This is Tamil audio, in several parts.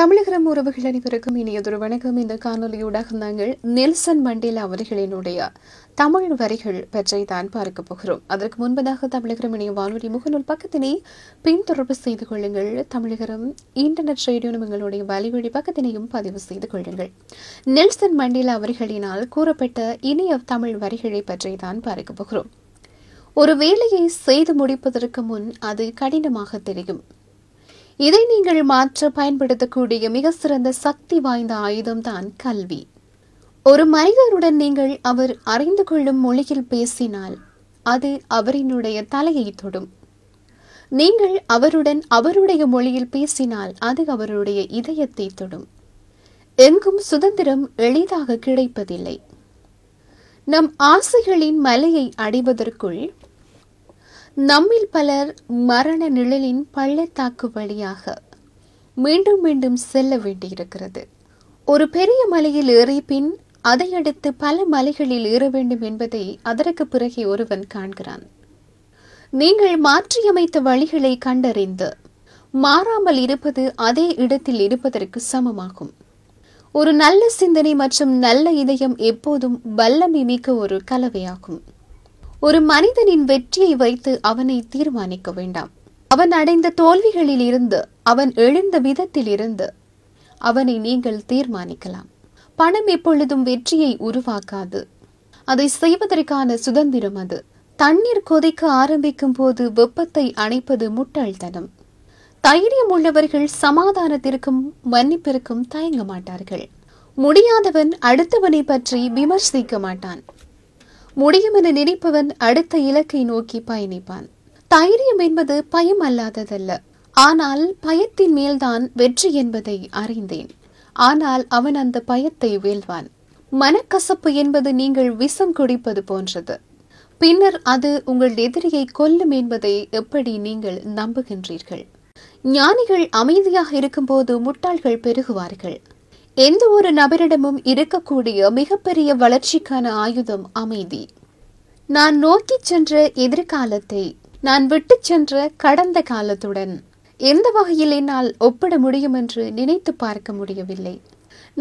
தமிழகம் உறவுகள் அனைவருக்கும் இனியதொரு வணக்கம் இந்த காணொலியூடாக நாங்கள் நெல்சன் மண்டேலா அவர்களினுடைய தமிழ் வரிகள் பற்றி தான் பார்க்க போகிறோம் அதற்கு முன்பதாக தமிழகம் இணைய வானொலி முகநூல் பக்கத்தினை பின்தொடர்பு செய்து கொள்ளுங்கள் தமிழகம் இன்டர்நெட் ரேடியோ எங்களுடைய வலிவழி பக்கத்தினையும் பதிவு செய்து கொள்ளுங்கள் நெல்சன் மண்டேலா அவர்களினால் கூறப்பட்ட இனிய தமிழ் வரிகளை பற்றி தான் பார்க்க போகிறோம் ஒரு வேலையை செய்து முடிப்பதற்கு முன் அது கடினமாக தெரியும் இதை நீங்கள் மாற்ற பயன்படுத்தக்கூடிய மிக சிறந்த சக்தி வாய்ந்த ஆயுதம்தான் கல்வி ஒரு மனிதருடன் நீங்கள் அவர் அறிந்து கொள்ளும் மொழியில் பேசினால் அது அவரினுடைய தலையை தொடும் நீங்கள் அவருடன் அவருடைய மொழியில் பேசினால் அது அவருடைய இதயத்தை தொடும் எங்கும் சுதந்திரம் எளிதாக கிடைப்பதில்லை நம் ஆசைகளின் மலையை அடைவதற்குள் நம்மில் பலர் மரண நிழலின் பள்ளத்தாக்கு வழியாக மீண்டும் மீண்டும் செல்ல வேண்டியிருக்கிறது ஒரு பெரிய மலையில் ஏறி பின் அதையடுத்து பல மலைகளில் ஏற வேண்டும் என்பதை அதற்கு பிறகே ஒருவன் காண்கிறான் நீங்கள் மாற்றியமைத்த வழிகளை கண்டறிந்து மாறாமல் இருப்பது அதே இடத்தில் இருப்பதற்கு சமமாகும் ஒரு நல்ல சிந்தனை மற்றும் நல்ல இதயம் எப்போதும் வல்லமை மிக்க ஒரு கலவையாகும் ஒரு மனிதனின் வெற்றியை வைத்து அவனை தீர்மானிக்க வேண்டாம் அவன் அடைந்த தோல்விகளில் இருந்து அவன் எழுந்த விதத்தில் இருந்து அவனை நீங்கள் தீர்மானிக்கலாம் பணம் எப்பொழுதும் வெற்றியை உருவாக்காது அதை செய்வதற்கான சுதந்திரம் அது தண்ணீர் கொதிக்க ஆரம்பிக்கும் போது வெப்பத்தை அணைப்பது முட்டாள்தனம் தைரியம் உள்ளவர்கள் சமாதானத்திற்கும் மன்னிப்பிற்கும் தயங்க மாட்டார்கள் முடியாதவன் அடுத்தவனை பற்றி விமர்சிக்க மாட்டான் முடியும் என நினைப்பவன் அடுத்த இலக்கை நோக்கி பயணிப்பான் தைரியம் என்பது பயம் அல்லாததல்ல ஆனால் பயத்தின் மேல்தான் வெற்றி என்பதை அறிந்தேன் ஆனால் அவன் அந்த பயத்தை வேல்வான் மனக்கசப்பு என்பது நீங்கள் விஷம் குடிப்பது போன்றது பின்னர் அது உங்கள் எதிரியை கொல்லும் என்பதை எப்படி நீங்கள் நம்புகின்றீர்கள் ஞானிகள் அமைதியாக இருக்கும்போது முட்டாள்கள் பெருகுவார்கள் எந்த ஒரு நபரிடமும் இருக்கக்கூடிய மிகப்பெரிய வளர்ச்சிக்கான ஆயுதம் அமைதி நான் நோக்கி சென்ற எதிர்காலத்தை நான் விட்டு சென்ற கடந்த காலத்துடன் எந்த வகையில் என்னால் ஒப்பிட முடியும் என்று நினைத்து பார்க்க முடியவில்லை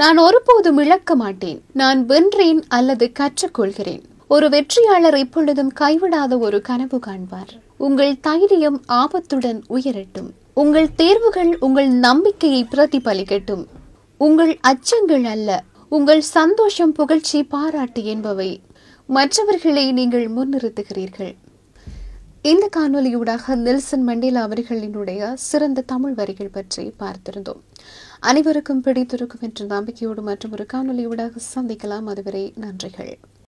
நான் ஒருபோதும் இழக்க மாட்டேன் நான் வென்றேன் அல்லது கற்றுக்கொள்கிறேன் ஒரு வெற்றியாளர் எப்பொழுதும் கைவிடாத ஒரு கனவு காண்பார் உங்கள் தைரியம் ஆபத்துடன் உயரட்டும் உங்கள் தேர்வுகள் உங்கள் நம்பிக்கையை பிரதிபலிக்கட்டும் உங்கள் அச்சங்கள் அல்ல உங்கள் சந்தோஷம் புகழ்ச்சி பாராட்டு என்பவை மற்றவர்களை நீங்கள் முன்னிறுத்துகிறீர்கள் இந்த காணொலியூடாக நெல்சன் மண்டேலா அவர்களினுடைய சிறந்த தமிழ் வரிகள் பற்றி பார்த்திருந்தோம் அனைவருக்கும் பிடித்திருக்கும் என்ற நம்பிக்கையோடு மற்றும் ஒரு காணொலியூடாக சந்திக்கலாம் அதுவரை நன்றிகள்